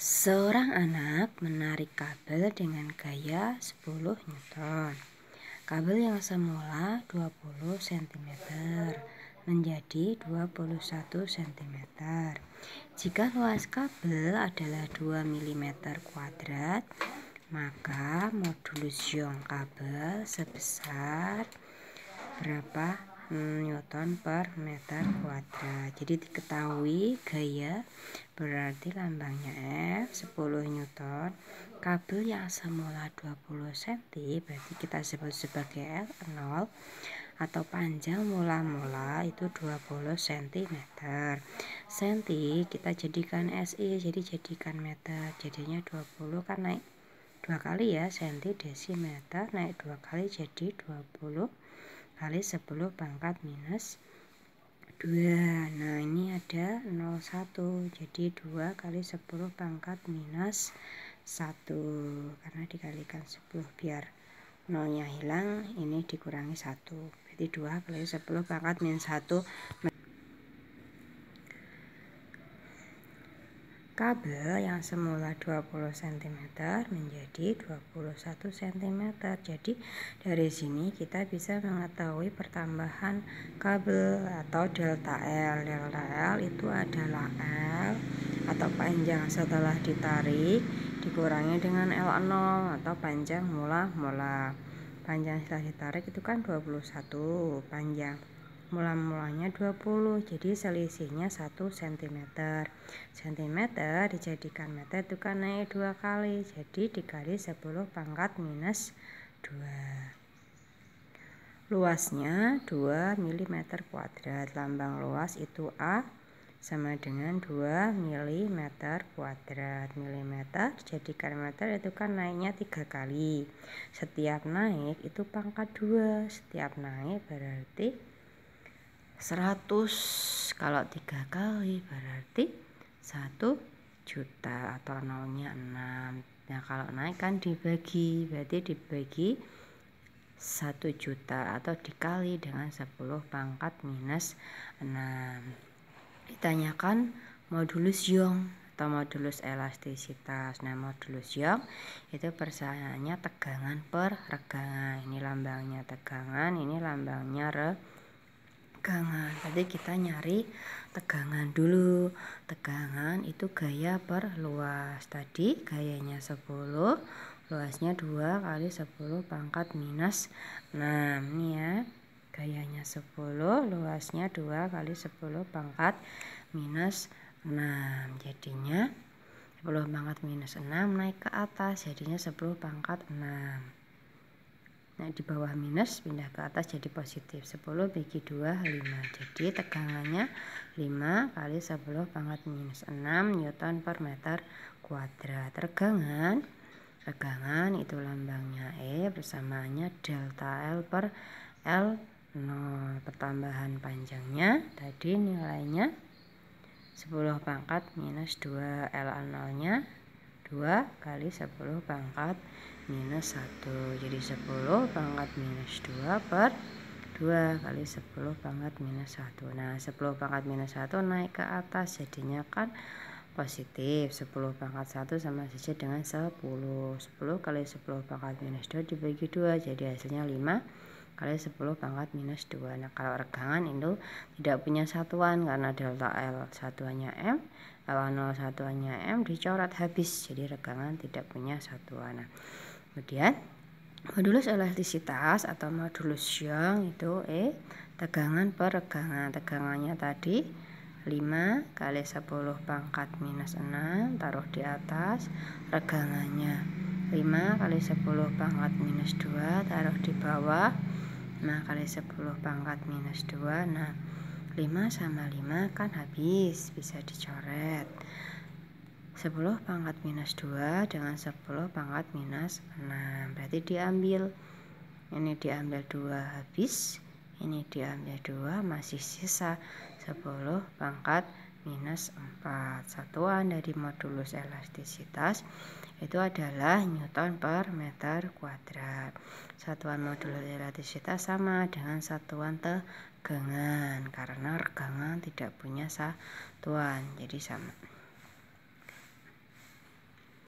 Seorang anak menarik kabel dengan gaya 10 newton. Kabel yang semula 20 cm menjadi 21 cm. Jika luas kabel adalah 2 mm kuadrat, maka modulus yang kabel sebesar berapa Newton per meter kuadrat jadi diketahui gaya berarti lambangnya F 10 Newton kabel yang semula 20 cm berarti kita sebut sebagai F0 atau panjang mula-mula itu 20 cm cm kita jadikan SI jadi jadikan meter jadinya 20 kan naik dua kali ya senti desimeter naik dua kali jadi 20 kali 10 pangkat minus 2 nah ini ada 01 jadi 2 kali 10 pangkat minus 1 karena dikalikan 10 biar nolnya hilang ini dikurangi 1 jadi 2 kali 10 pangkat minus 1 kabel yang semula 20 cm menjadi 21 cm jadi dari sini kita bisa mengetahui pertambahan kabel atau delta L delta L itu adalah L atau panjang setelah ditarik dikurangi dengan L0 atau panjang mula-mula panjang setelah ditarik itu kan 21 panjang mula-mulanya 20 jadi selisihnya 1 cm cm dijadikan meter itu kan naik 2 kali jadi dikali 10 pangkat minus 2 luasnya 2 mm kuadrat lambang luas itu A sama dengan 2 mm kuadrat milimeter dijadikan meter itu kan naiknya tiga kali setiap naik itu pangkat 2 setiap naik berarti 100 kalau tiga kali berarti satu juta atau nolnya 6 nah kalau naik kan dibagi berarti dibagi satu juta atau dikali dengan 10 pangkat minus 6 ditanyakan modulus Young atau modulus elastisitas nah modulus Young itu persaingannya tegangan per regangan ini lambangnya tegangan ini lambangnya regangan tegangan Jadi kita nyari tegangan dulu tegangan itu gaya per luas tadi gayanya 10 luasnya 2 kali 10 pangkat minus 6 nih ya gayanya 10 luasnya 2 kali 10 pangkat minus 6 jadinya 10 pangkat minus 6 naik ke atas jadinya 10 pangkat 6 Nah, di bawah minus pindah ke atas jadi positif. 10 bagi 2, 5. Jadi tegangannya 5 kali 10 pangkat minus 6 Newton per meter kuadrat. Tegangan, tegangan itu lambangnya E bersamanya delta L per L 0. Pertambahan panjangnya tadi nilainya 10 pangkat minus 2 L 0 nya 2 kali 10 pangkat minus minus 1 jadi 10 pangkat minus 2 per 2 kali 10 pangkat minus 1 nah 10 pangkat minus 1 naik ke atas jadinya kan positif 10 pangkat 1 sama saja dengan 10 10 kali 10 pangkat minus 2 dibagi 2 jadi hasilnya 5 kali 10 pangkat minus 2 nah kalau regangan itu tidak punya satuan karena delta L satuannya M L0 satuannya M dicoret habis jadi regangan tidak punya satuan nah Kemudian modulus elastisitas atau modulus Young itu E tegangan peregangan Tegangannya tadi 5 kali 10 pangkat minus 6 taruh di atas regangannya 5 kali 10 pangkat minus 2 taruh di bawah 5 kali 10 pangkat minus 2 nah 5 sama 5 kan habis bisa dicoret 10 pangkat minus 2 dengan 10 pangkat minus 6 berarti diambil ini diambil 2 habis ini diambil 2 masih sisa 10 pangkat minus 4 satuan dari modulus elastisitas itu adalah Newton per meter kuadrat satuan modulus elastisitas sama dengan satuan tegangan karena regangan tidak punya satuan jadi sama